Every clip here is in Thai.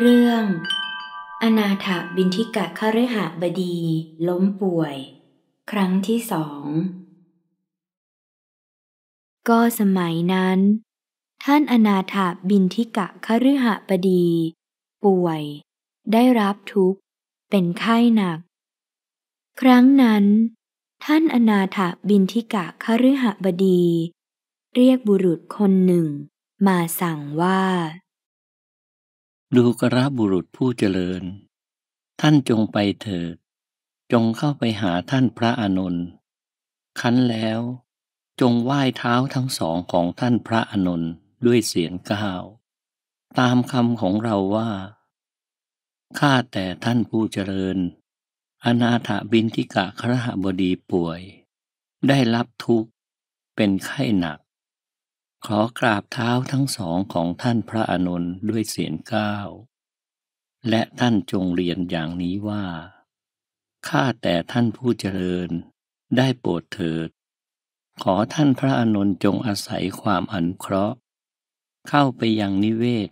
เรื่อง อนาถบินทิกะคฤหบดีล้มป่วยครั้งที่สอง ก็สมัยนั้น ท่านอนาถบินทิกะคฤหบดีป่วย ได้รับทุกข์เป็นไข้หนัก ครั้งนั้น ท่านอนาถบินทิกะคฤหบดี เรียกบุรุษคนหนึ่ง มาสั่งว่าดูกระบุรุษผู้เจริญ ท่านจงไปเถิด จงเข้าไปหาท่านพระอานนท์คั้นแล้ว จงไหว้เท้าทั้งสองของท่านพระอานนท์ด้วยเสียงก้าว ตามคำของเราว่า ข้าแต่ท่านผู้เจริญ อนาถบินทิกะครหบดีป่วย ได้รับทุกข์เป็นไข้หนักขอกราบเท้าทั้งสองของท่านพระอนนน์ด้วยเสียงก้าว และท่านจงเรียนอย่างนี้ว่า ข้าแต่ท่านผู้เจริญได้โปรดเถิด ขอท่านพระอนนน์จงอาศัยความอนุเคราะห์เข้าไปยังนิเวศ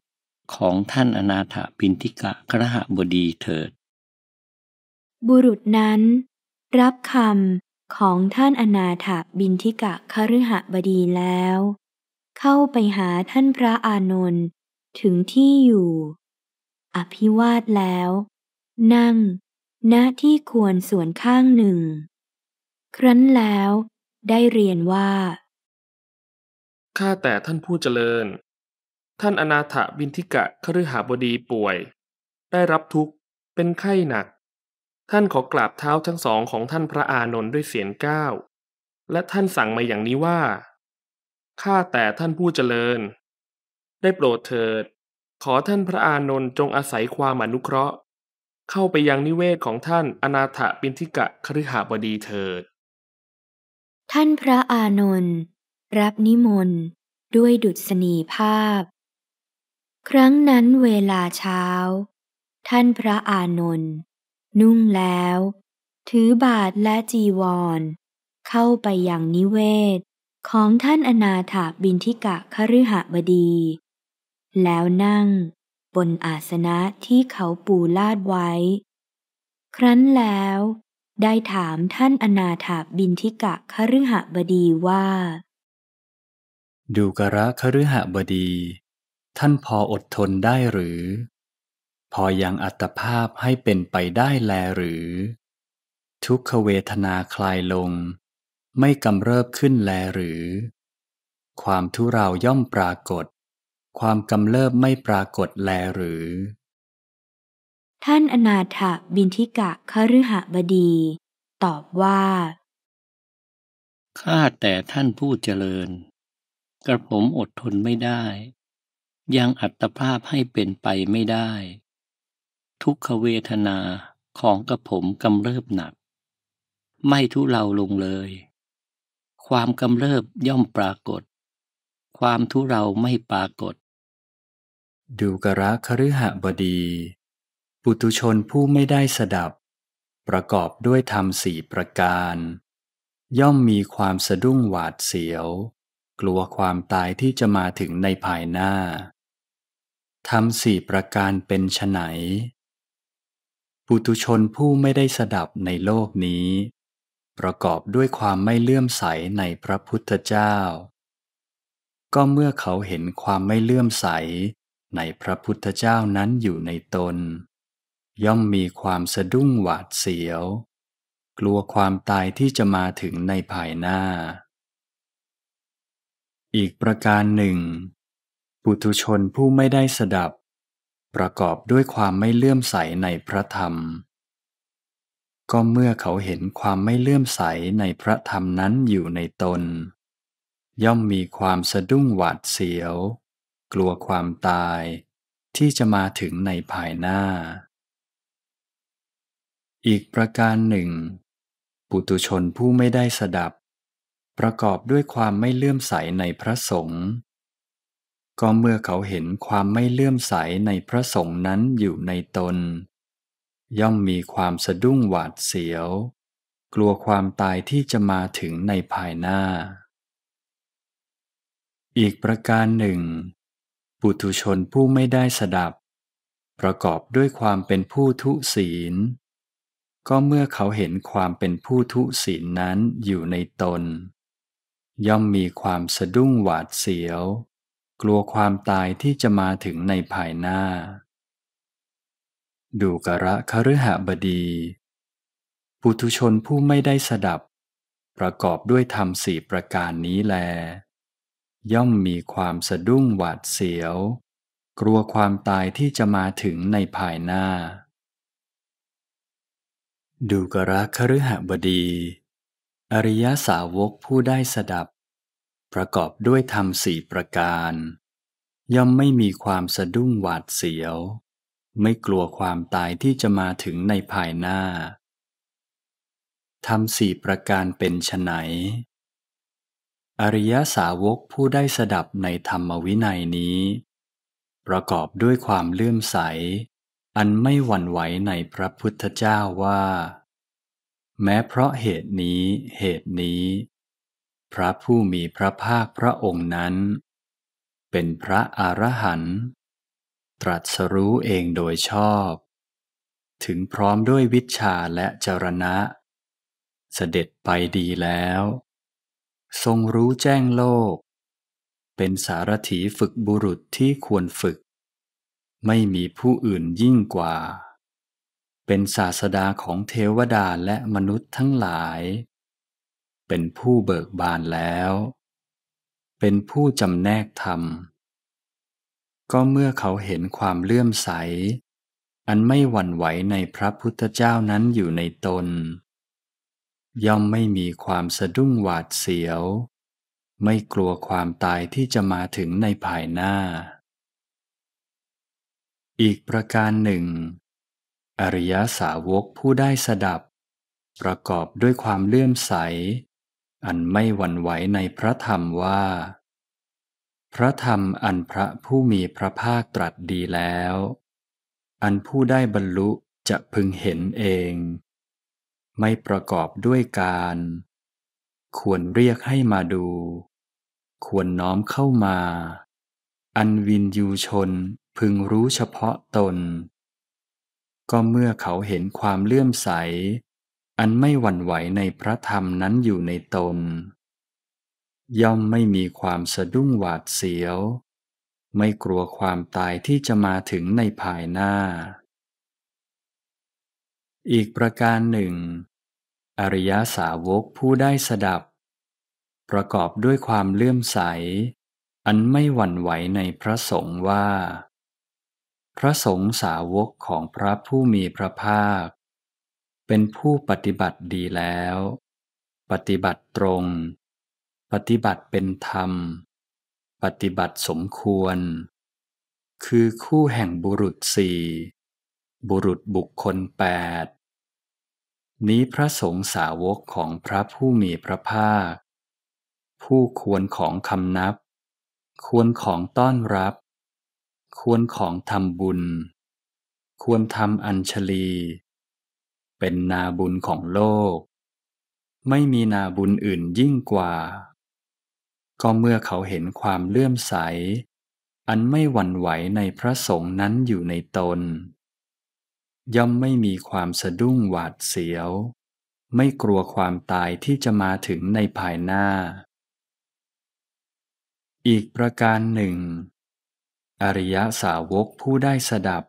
ของท่านอนาถปินทิกะกระหบดีเถิด บุรุษนั้น รับคำของท่านอนาถบินทิกะคฤหบดีแล้วเข้าไปหาท่านพระอานนท์ถึงที่อยู่ อภิวาทแล้ว นั่งณที่ควรส่วนข้างหนึ่ง ครั้นแล้วได้เรียนว่าข้าแต่ท่านผู้เจริญ ท่านอนาถบินทิกะคฤหาบดีป่วย ได้รับทุกข์เป็นไข้หนัก ท่านขอกราบเท้าทั้งสองของท่านพระอานนท์ด้วยเสียงก้าวและท่านสั่งมาอย่างนี้ว่าข้าแต่ท่านผู้เจริญได้โปรดเถิด ขอท่านพระอานนท์จงอาศัยความอนุเคราะห์ เข้าไปยังนิเวศของท่านอนาถปินทิกะคฤหบดีเถิด ท่านพระอานนท์รับนิมนต์ด้วยดุษณีภาพ ครั้งนั้นเวลาเช้า ท่านพระอานนท์นุ่งแล้ว ถือบาทและจีวร เข้าไปยังนิเวศของท่านอนาถาบินทิกะคฤหบดี แล้วนั่งบนอาสนะที่เขาปูลาดไว้ ครั้นแล้ว ได้ถามท่านอนาถาบินทิกะคฤหบดีว่า ดูกระคฤหบดี ท่านพออดทนได้หรือ พอยังอัตภาพให้เป็นไปได้แลหรือ ทุกขเวทนาคลายลงไม่กำเริบขึ้นแลหรือ ความทุเราย่อมปรากฏ ความกำเริบไม่ปรากฏแลหรือ ท่านอนาถบินทิกะคฤหบดี ตอบว่า ข้าแต่ท่านผู้เจริญ กระผมอดทนไม่ได้ ยังอัตภาพให้เป็นไปไม่ได้ ทุกขเวทนาของกระผมกำเริบหนัก ไม่ทุเลาลงเลยความกำเริบย่อมปรากฏ ความทุเราไม่ปรากฏ ดูกระคฤหบดี ปุตุชนผู้ไม่ได้สดับ ประกอบด้วยธรรมสี่ประการ ย่อมมีความสะดุ้งหวาดเสียว กลัวความตายที่จะมาถึงในภายหน้าธรรมสี่ประการเป็นไฉนปุตุชนผู้ไม่ได้สดับในโลกนี้ประกอบด้วยความไม่เลื่อมใสในพระพุทธเจ้า ก็เมื่อเขาเห็นความไม่เลื่อมใสในพระพุทธเจ้านั้นอยู่ในตน ย่อมมีความสะดุ้งหวาดเสียว กลัวความตายที่จะมาถึงในภายหน้า อีกประการหนึ่ง ปุถุชนผู้ไม่ได้สดับ ประกอบด้วยความไม่เลื่อมใสในพระธรรมก็เมื่อเขาเห็นความไม่เลื่อมใสในพระธรรมนั้นอยู่ในตน ย่อมมีความสะดุ้งหวาดเสียว กลัวความตาย ที่จะมาถึงในภายหน้า อีกประการหนึ่ง ปุตุชนผู้ไม่ได้สดับ ประกอบด้วยความไม่เลื่อมใสในพระสงฆ์ก็เมื่อเขาเห็นความไม่เลื่อมใสในพระสงฆ์นั้นอยู่ในตนย่อมมีความสะดุ้งหวาดเสียว กลัวความตายที่จะมาถึงในภายหน้า อีกประการหนึ่ง ปุถุชนผู้ไม่ได้สดับ ประกอบด้วยความเป็นผู้ทุศีล ก็เมื่อเขาเห็นความเป็นผู้ทุศีลนั้นอยู่ในตน ย่อมมีความสะดุ้งหวาดเสียว กลัวความตายที่จะมาถึงในภายหน้าดูกระคฤหบดี ปุถุชนผู้ไม่ได้สดับ ประกอบด้วยธรรมสี่ประการนี้แล ย่อมมีความสะดุ้งหวาดเสียวกลัวความตายที่จะมาถึงในภายหน้า ดูกระคฤหบดี อริยสาวกผู้ได้สดับ ประกอบด้วยธรรมสี่ประการ ย่อมไม่มีความสะดุ้งหวาดเสียวไม่กลัวความตายที่จะมาถึงในภายหน้า ทำสี่ประการเป็นไหน อริยสาวกผู้ได้สดับในธรรมวินัยนี้ ประกอบด้วยความเลื่อมใส อันไม่หวั่นไหวในพระพุทธเจ้าว่า แม้เพราะเหตุนี้เหตุนี้ พระผู้มีพระภาคพระองค์นั้น เป็นพระอรหันต์ตรัสรู้เองโดยชอบ ถึงพร้อมด้วยวิชาและจรณะ เสด็จไปดีแล้ว ทรงรู้แจ้งโลก เป็นสารถีฝึกบุรุษที่ควรฝึก ไม่มีผู้อื่นยิ่งกว่า เป็นศาสดาของเทวดาและมนุษย์ทั้งหลาย เป็นผู้เบิกบานแล้ว เป็นผู้จำแนกธรรมก็เมื่อเขาเห็นความเลื่อมใส อันไม่หวั่นไหวในพระพุทธเจ้านั้นอยู่ในตน ย่อมไม่มีความสะดุ้งหวาดเสียว ไม่กลัวความตายที่จะมาถึงในภายหน้า อีกประการหนึ่ง อริยสาวกผู้ได้สดับ ประกอบด้วยความเลื่อมใส อันไม่หวั่นไหวในพระธรรมว่าพระธรรมอันพระผู้มีพระภาคตรัสดีแล้ว อันผู้ได้บรรลุจะพึงเห็นเอง ไม่ประกอบด้วยการ ควรเรียกให้มาดู ควรน้อมเข้ามา อันวินยูชนพึงรู้เฉพาะตน ก็เมื่อเขาเห็นความเลื่อมใส อันไม่หวั่นไหวในพระธรรมนั้นอยู่ในตนย่อมไม่มีความสะดุ้งหวาดเสียว ไม่กลัวความตายที่จะมาถึงในภายหน้า อีกประการหนึ่ง อริยาสาวกผู้ได้สดับ ประกอบด้วยความเลื่อมใส อันไม่หวั่นไหวในพระสงฆ์ว่า พระสงฆ์สาวกของพระผู้มีพระภาค เป็นผู้ปฏิบัติดีแล้ว ปฏิบัติตรงปฏิบัติเป็นธรรม ปฏิบัติสมควร คือคู่แห่งบุรุษสี่ บุรุษบุคคลแปด นี้พระสงฆ์สาวกของพระผู้มีพระภาค ผู้ควรของคำนับ ควรของต้อนรับ ควรของทำบุญ ควรทำอัญชลี เป็นนาบุญของโลก ไม่มีนาบุญอื่นยิ่งกว่าก็เมื่อเขาเห็นความเลื่อมใส อันไม่หวั่นไหวในพระสงฆ์นั้นอยู่ในตน ย่อมไม่มีความสะดุ้งหวาดเสียว ไม่กลัวความตายที่จะมาถึงในภายหน้า อีกประการหนึ่ง อริยสาวกผู้ได้สดับ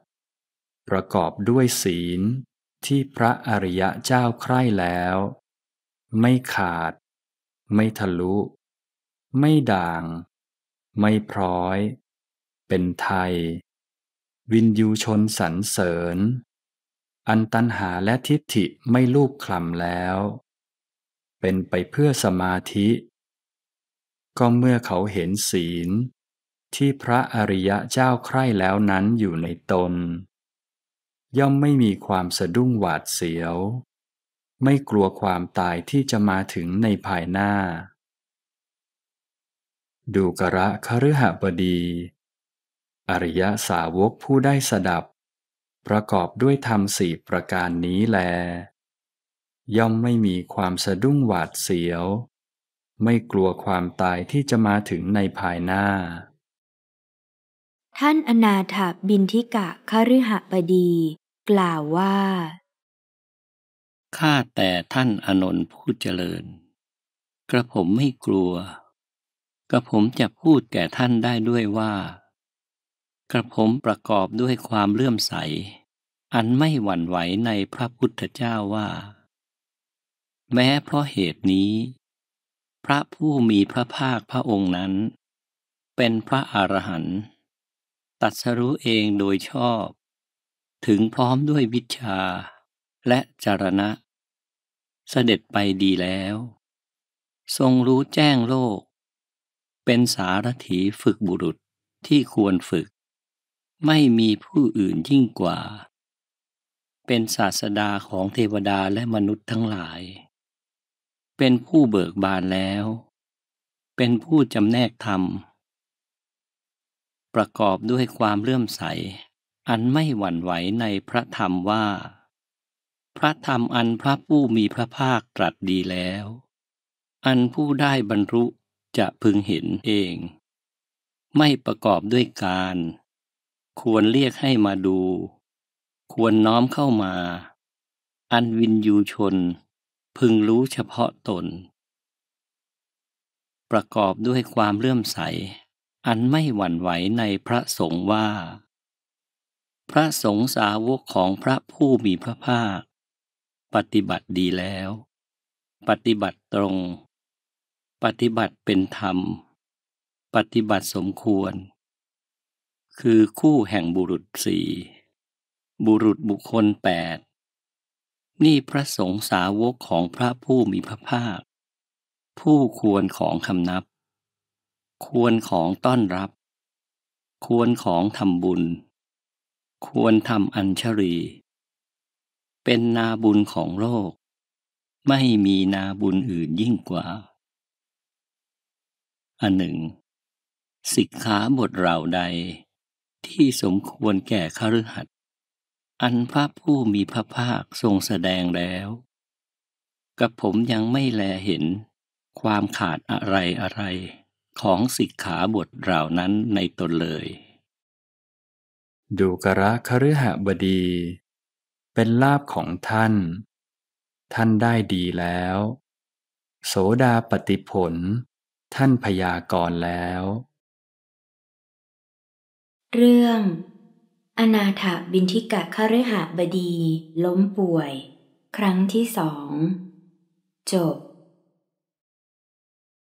ประกอบด้วยศีลที่พระอริยเจ้าใคร่แล้ว ไม่ขาด ไม่ทะลุไม่ด่าง ไม่พร้อย เป็นไทย วินยูชนสรรเสริญ อันตันหาและทิฏฐิไม่ลูกคลำแล้ว เป็นไปเพื่อสมาธิ ก็เมื่อเขาเห็นศีล ที่พระอริยะเจ้าใคร่แล้วนั้นอยู่ในตน ย่อมไม่มีความสะดุ้งหวาดเสียว ไม่กลัวความตายที่จะมาถึงในภายหน้าดูกระคฤหบดี อริยสาวกผู้ได้สดับ ประกอบด้วยธรรมสี่ประการนี้แล ย่อมไม่มีความสะดุ้งหวาดเสียว ไม่กลัวความตายที่จะมาถึงในภายหน้า ท่านอนาถาบินทิกะคฤหบดี กล่าวว่า ข้าแต่ท่านอนนท์ผู้เจริญ กระผมไม่กลัวกระผมจะพูดแก่ท่านได้ด้วยว่า กระผมประกอบด้วยความเลื่อมใส อันไม่หวั่นไหวในพระพุทธเจ้าว่า แม้เพราะเหตุนี้ พระผู้มีพระภาคพระองค์นั้น เป็นพระอรหันต์ตัดสรู้เองโดยชอบ ถึงพร้อมด้วยวิชาและจารณะ เสด็จไปดีแล้ว ทรงรู้แจ้งโลกเป็นสารถีฝึกบุรุษที่ควรฝึก ไม่มีผู้อื่นยิ่งกว่า เป็นศาสดาของเทวดาและมนุษย์ทั้งหลาย เป็นผู้เบิกบานแล้ว เป็นผู้จำแนกธรรม ประกอบด้วยความเลื่อมใส อันไม่หวั่นไหวในพระธรรมว่า พระธรรมอันพระผู้มีพระภาคตรัสดีแล้ว อันผู้ได้บรรลุจะพึงเห็นเอง ไม่ประกอบด้วยการ ควรเรียกให้มาดู ควรน้อมเข้ามา อันวินยูชน พึงรู้เฉพาะตน ประกอบด้วยความเลื่อมใส อันไม่หวั่นไหวในพระสงฆ์ว่า พระสงฆ์สาวกของพระผู้มีพระภาค ปฏิบัติดีแล้ว ปฏิบัติตรงปฏิบัติเป็นธรรม ปฏิบัติสมควร คือคู่แห่งบุรุษสี่ บุรุษบุคคลแปด นี่พระสงฆ์สาวกของพระผู้มีพระภาค ผู้ควรของคำนับ ควรของต้อนรับ ควรของทำบุญ ควรทำอัญชรีเป็นนาบุญของโลก ไม่มีนาบุญอื่นยิ่งกว่าอันหนึ่งสิกขาบทเราใด ที่สมควรแก่คฤหัสถ์อันพระผู้มีพระภาคทรงแสดงแล้ว กับผมยังไม่แลเห็นความขาดอะไรอะไรของสิกขาบทเหล่านั้นในตนเลย ดูกระคฤหบดี เป็นลาบของท่าน ท่านได้ดีแล้ว โสดาปฏิผลท่านพยากรณ์แล้ว เรื่อง อนาถบินทิกะคฤหบดีล้มป่วย ครั้งที่สอง จบ